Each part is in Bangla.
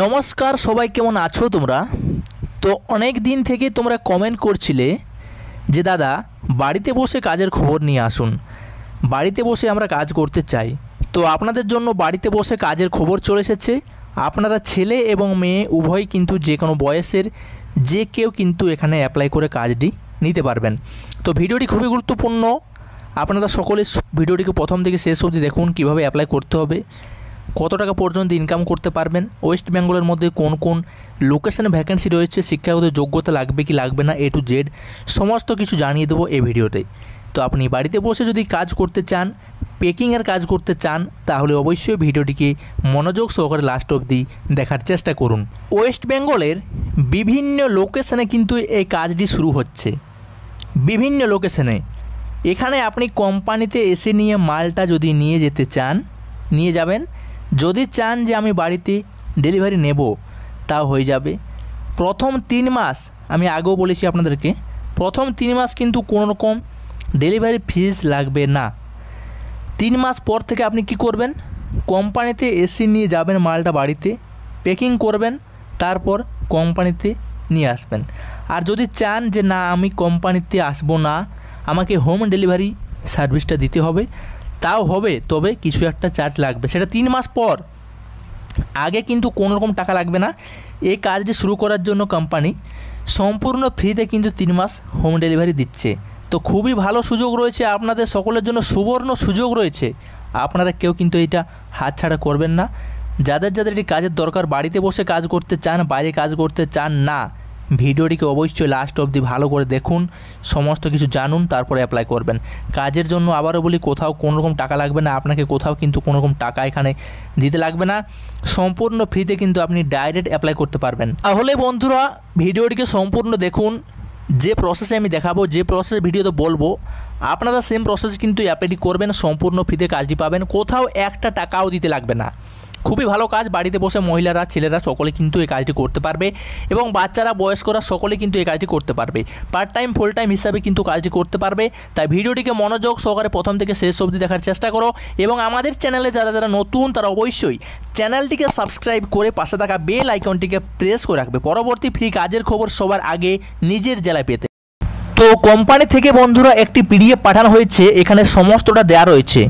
নমস্কার সবাই কেমন আছো তোমরা তো অনেক দিন থেকে তোমরা কমেন্ট করছিলে যে দাদা বাড়িতে বসে কাজের খবর নিয়ে আসুন বাড়িতে বসে আমরা কাজ করতে চাই তো আপনাদের জন্য বাড়িতে বসে কাজের খবর চলে এসেছে আপনারা ছেলে এবং মেয়ে উভয় কিন্তু যে কোনো বয়সের যে কেউ কিন্তু এখানে অ্যাপ্লাই করে কাজটি নিতে পারবেন তো ভিডিওটি খুবই গুরুত্বপূর্ণ আপনারা সকলে ভিডিওটিকে প্রথম থেকে শেষ অবধি দেখুন কিভাবে অ্যাপ্লাই করতে হবে কত টাকা পর্যন্ত ইনকাম করতে পারবেন ওয়েস্ট বেঙ্গলের মধ্যে কোন কোন লোকেশানে ভ্যাকেন্সি রয়েছে শিক্ষাগত যোগ্যতা লাগবে কি লাগবে না এ টু জেড সমস্ত কিছু জানিয়ে দেবো এই ভিডিওতে তো আপনি বাড়িতে বসে যদি কাজ করতে চান পেকিংয়ের কাজ করতে চান তাহলে অবশ্যই ভিডিওটিকে মনোযোগ সহকারে লাস্ট অবধি দেখার চেষ্টা করুন ওয়েস্ট বেঙ্গলের বিভিন্ন লোকেশনে কিন্তু এই কাজটি শুরু হচ্ছে বিভিন্ন লোকেশনে এখানে আপনি কোম্পানিতে এসে নিয়ে মালটা যদি নিয়ে যেতে চান নিয়ে যাবেন যদি চান যে আমি বাড়িতে ডেলিভারি নেব তা হয়ে যাবে প্রথম তিন মাস আমি আগেও বলেছি আপনাদেরকে প্রথম তিন মাস কিন্তু কোনো রকম ডেলিভারি ফিজ লাগবে না তিন মাস পর থেকে আপনি কি করবেন কোম্পানিতে এসি নিয়ে যাবেন মালটা বাড়িতে প্যাকিং করবেন তারপর কোম্পানিতে নিয়ে আসবেন আর যদি চান যে না আমি কোম্পানিতে আসবো না আমাকে হোম ডেলিভারি সার্ভিসটা দিতে হবে তাও হবে তবে কিছু একটা চার্জ লাগবে সেটা তিন মাস পর আগে কিন্তু কোনো রকম টাকা লাগবে না এই কাজটি শুরু করার জন্য কোম্পানি সম্পূর্ণ ফ্রিতে কিন্তু তিন মাস হোম ডেলিভারি দিচ্ছে তো খুবই ভালো সুযোগ রয়েছে আপনাদের সকলের জন্য সুবর্ণ সুযোগ রয়েছে আপনারা কেউ কিন্তু এটা হাতছাড়া করবেন না যাদের যাদের এটি কাজের দরকার বাড়িতে বসে কাজ করতে চান বাইরে কাজ করতে চান না ভিডিওটিকে অবশ্যই লাস্ট অবধি ভালো করে দেখুন সমস্ত কিছু জানুন তারপরে অ্যাপ্লাই করবেন কাজের জন্য আবারও বলি কোথাও কোনোরকম টাকা লাগবে না আপনাকে কোথাও কিন্তু কোনোরকম টাকা এখানে দিতে লাগবে না সম্পূর্ণ ফ্রিতে কিন্তু আপনি ডাইরেক্ট অ্যাপ্লাই করতে পারবেন তাহলে বন্ধুরা ভিডিওটিকে সম্পূর্ণ দেখুন যে প্রসেসে আমি দেখাবো যে প্রসেসে ভিডিওতে বলবো আপনারা সেম প্রসেস কিন্তু অ্যাপ্লাইটি করবেন সম্পূর্ণ ফ্রিতে কাজটি পাবেন কোথাও একটা টাকাও দিতে লাগবে না খুবই ভালো কাজ বাড়িতে বসে মহিলারা ছেলেরা সকলে কিন্তু এই কাজটি করতে পারবে এবং বাচ্চারা বয়স্করা সকলে কিন্তু এই কাজটি করতে পারবে পার্ট টাইম ফুল টাইম হিসাবে কিন্তু কাজটি করতে পারবে তাই ভিডিওটিকে মনোযোগ সহকারে প্রথম থেকে শেষ অবধি দেখার চেষ্টা করো এবং আমাদের চ্যানেলে যারা যারা নতুন তারা অবশ্যই চ্যানেলটিকে সাবস্ক্রাইব করে পাশে থাকা বেল আইকনটিকে প্রেস করে রাখবে পরবর্তী ফ্রি কাজের খবর সবার আগে নিজের জেলায় পেতে তো কোম্পানি থেকে বন্ধুরা একটি পিডিএফ পাঠানো হয়েছে এখানে সমস্তটা দেয়া রয়েছে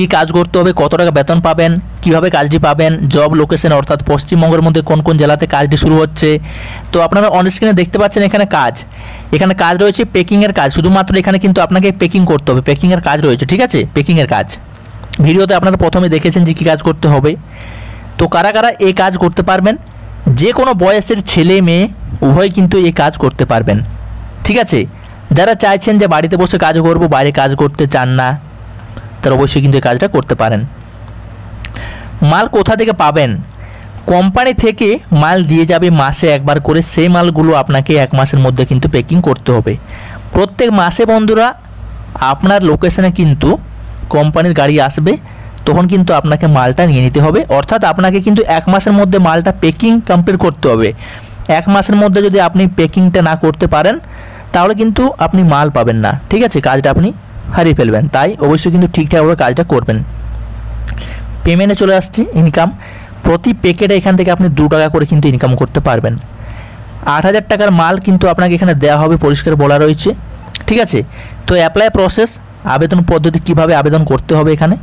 কি কাজ করতে হবে কত টাকা বেতন পাবেন কিভাবে কাজটি পাবেন জব লোকেশন অর্থাৎ পশ্চিমবঙ্গের মধ্যে কোন কোন জেলাতে কাজটি শুরু হচ্ছে তো আপনারা অন স্ক্রিনে দেখতে পাচ্ছেন এখানে কাজ এখানে কাজ রয়েছে পেকিংয়ের কাজ শুধুমাত্র এখানে কিন্তু আপনাকে পেকিং করতে হবে পেকিংয়ের কাজ রয়েছে ঠিক আছে পেকিংয়ের কাজ ভিডিওতে আপনারা প্রথমে দেখেছেন যে কী কাজ করতে হবে তো কারা কারা এই কাজ করতে পারবেন যে কোনো বয়সের ছেলে মেয়ে উভয় কিন্তু এই কাজ করতে পারবেন ঠিক আছে যারা চাইছেন যে বাড়িতে বসে কাজ করবো বাইরে কাজ করতে চান না তারা অবশ্যই কিন্তু এই কাজটা করতে পারেন মাল কোথা থেকে পাবেন কোম্পানি থেকে মাল দিয়ে যাবে মাসে একবার করে সেই মালগুলো আপনাকে এক মাসের মধ্যে কিন্তু প্যাকিং করতে হবে প্রত্যেক মাসে বন্ধুরা আপনার লোকেশনে কিন্তু কোম্পানির গাড়ি আসবে তখন কিন্তু আপনাকে মালটা নিয়ে নিতে হবে অর্থাৎ আপনাকে কিন্তু এক মাসের মধ্যে মালটা প্যাকিং কমপ্লিট করতে হবে এক মাসের মধ্যে যদি আপনি প্যাকিংটা না করতে পারেন তাহলে কিন্তু আপনি মাল পাবেন না ঠিক আছে কাজটা আপনি হারিয়ে ফেলবেন তাই অবশ্যই কিন্তু ঠিকঠাকভাবে কাজটা করবেন পেমেন্টে চলে আসছি ইনকাম প্রতি প্যাকেটে এখান থেকে আপনি দু টাকা করে কিন্তু ইনকাম করতে পারবেন আট হাজার টাকার মাল কিন্তু আপনাকে এখানে দেওয়া হবে পরিষ্কার বলা রয়েছে ঠিক আছে তো অ্যাপ্লাই প্রসেস আবেদন পদ্ধতি কিভাবে আবেদন করতে হবে এখানে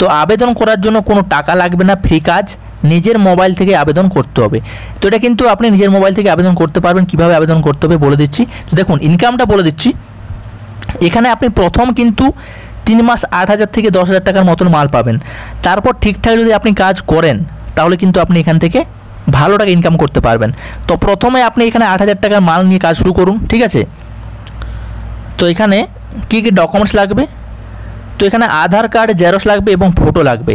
তো আবেদন করার জন্য কোনো টাকা লাগবে না ফ্রি কাজ নিজের মোবাইল থেকে আবেদন করতে হবে তো এটা কিন্তু আপনি নিজের মোবাইল থেকে আবেদন করতে পারবেন কিভাবে আবেদন করতে হবে বলে দিচ্ছি তো দেখুন ইনকামটা বলে দিচ্ছি এখানে আপনি প্রথম কিন্তু তিন মাস আট হাজার থেকে দশ হাজার টাকার মতন মাল পাবেন তারপর ঠিকঠাক যদি আপনি কাজ করেন তাহলে কিন্তু আপনি এখান থেকে ভালো টাকা ইনকাম করতে পারবেন তো প্রথমে আপনি এখানে আট হাজার টাকার মাল নিয়ে কাজ শুরু করুন ঠিক আছে তো এখানে কী কী ডকুমেন্টস লাগবে তো এখানে আধার কার্ড জেরক্স লাগবে এবং ফটো লাগবে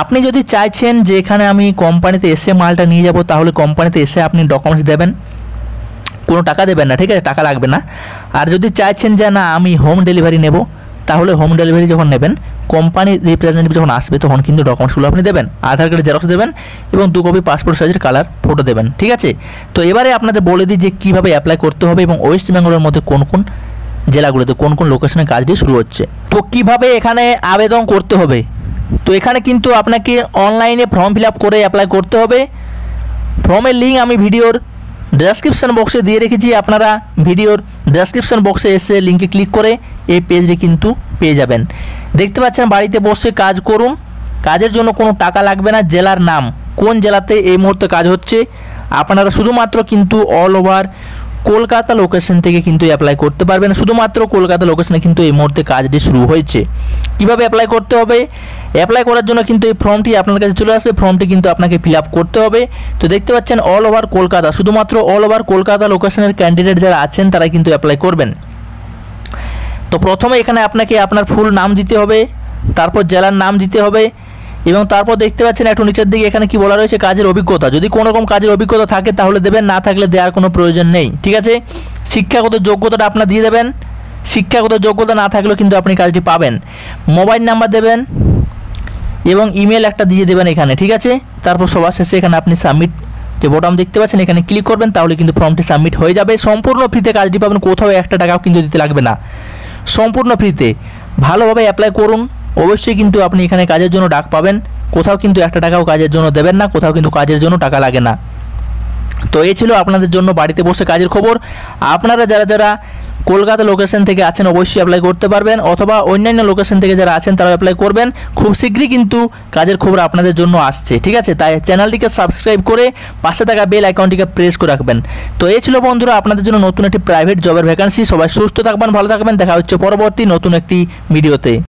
আপনি যদি চাইছেন যে এখানে আমি কোম্পানিতে এসে মালটা নিয়ে যাব তাহলে কোম্পানিতে এসে আপনি ডকুমেন্টস দেবেন কোনো টাকা দেবেন না ঠিক আছে টাকা লাগবে না আর যদি চাইছেন যে না আমি হোম ডেলিভারি নেব তাহলে হোম ডেলিভারি যখন নেবেন কোম্পানির রিপ্রেজেন্টেটিভ যখন আসবে তখন কিন্তু ডকুমেন্টসগুলো আপনি দেবেন আধার কার্ডের জেরক্স দেবেন এবং দু কপি পাসপোর্ট সাইজের কালার ফটো দেবেন ঠিক আছে তো এবারে আপনাদের বলে দিই যে কীভাবে অ্যাপ্লাই করতে হবে এবং ওয়েস্ট বেঙ্গলের মধ্যে কোন কোন জেলাগুলোতে কোন কোন লোকেশনে কাজটি শুরু হচ্ছে তো কীভাবে এখানে আবেদন করতে হবে তো এখানে কিন্তু আপনাকে অনলাইনে ফর্ম ফিল আপ করে অ্যাপ্লাই করতে হবে ফর্মের লিঙ্ক আমি ভিডিওর ডেসক্রিপশান বক্সে দিয়ে রেখেছি আপনারা ভিডিওর ডেসক্রিপশান বক্সে এসে লিঙ্কে ক্লিক করে এই পেজটি কিন্তু পেয়ে যাবেন দেখতে পাচ্ছেন বাড়িতে বসে কাজ করুন কাজের জন্য কোনো টাকা লাগবে না জেলার নাম কোন জেলাতে এই মুহূর্তে কাজ হচ্ছে আপনারা শুধুমাত্র কিন্তু অল ওভার কলকাতা লোকেশন থেকে কিন্তু অ্যাপ্লাই করতে পারবেন শুধুমাত্র কলকাতা লোকেশনে কিন্তু এই মুহূর্তে কাজটি শুরু হয়েছে কিভাবে অ্যাপ্লাই করতে হবে অ্যাপ্লাই করার জন্য কিন্তু এই ফর্মটি আপনার কাছে চলে আসবে ফর্মটি কিন্তু আপনাকে ফিল আপ করতে হবে তো দেখতে পাচ্ছেন অল ওভার কলকাতা শুধুমাত্র অল ওভার কলকাতা লোকেশনের ক্যান্ডিডেট যারা আছেন তারা কিন্তু অ্যাপ্লাই করবেন তো প্রথমে এখানে আপনাকে আপনার ফুল নাম দিতে হবে তারপর জেলার নাম দিতে হবে এবং তারপর দেখতে পাচ্ছেন একটু নিচের দিকে এখানে কি বলা রয়েছে কাজের অভিজ্ঞতা যদি কোনো রকম কাজের অভিজ্ঞতা থাকে তাহলে দেবেন না থাকলে দেওয়ার কোনো প্রয়োজন নেই ঠিক আছে শিক্ষাগত যোগ্যতাটা আপনার দিয়ে দেবেন শিক্ষাগত যোগ্যতা না থাকলেও কিন্তু আপনি কাজটি পাবেন মোবাইল নাম্বার দেবেন এবং ইমেল একটা দিয়ে দেবেন এখানে ঠিক আছে তারপর সবার শেষে এখানে আপনি সাবমিট যে বোটাম দেখতে পাচ্ছেন এখানে ক্লিক করবেন তাহলে কিন্তু ফর্মটি সাবমিট হয়ে যাবে সম্পূর্ণ ফ্রিতে কাজটি পাবেন কোথাও একটা টাকাও কিন্তু দিতে লাগবে না সম্পূর্ণ ফ্রিতে ভালোভাবে অ্যাপ্লাই করুন অবশ্যই কিন্তু আপনি এখানে কাজের জন্য ডাক পাবেন কোথাও কিন্তু একটা টাকাও কাজের জন্য দেবেন না কোথাও কিন্তু কাজের জন্য টাকা লাগে না তো এ ছিল আপনাদের জন্য বাড়িতে বসে কাজের খবর আপনারা যারা যারা কলকাতা লোকেশন থেকে আছেন অবশ্যই অ্যাপ্লাই করতে পারবেন অথবা অন্যান্য লোকেশন থেকে যারা আছেন তারা অ্যাপ্লাই করবেন খুব শীঘ্রই কিন্তু কাজের খবর আপনাদের জন্য আসছে ঠিক আছে তাই চ্যানেলটিকে সাবস্ক্রাইব করে পাশে থাকা বেল অ্যাকাউন্টটিকে প্রেস করে রাখবেন তো এ ছিল বন্ধুরা আপনাদের জন্য নতুন একটি প্রাইভেট জবের ভ্যাকান্সি সবাই সুস্থ থাকবেন ভালো থাকবেন দেখা হচ্ছে পরবর্তী নতুন একটি ভিডিওতে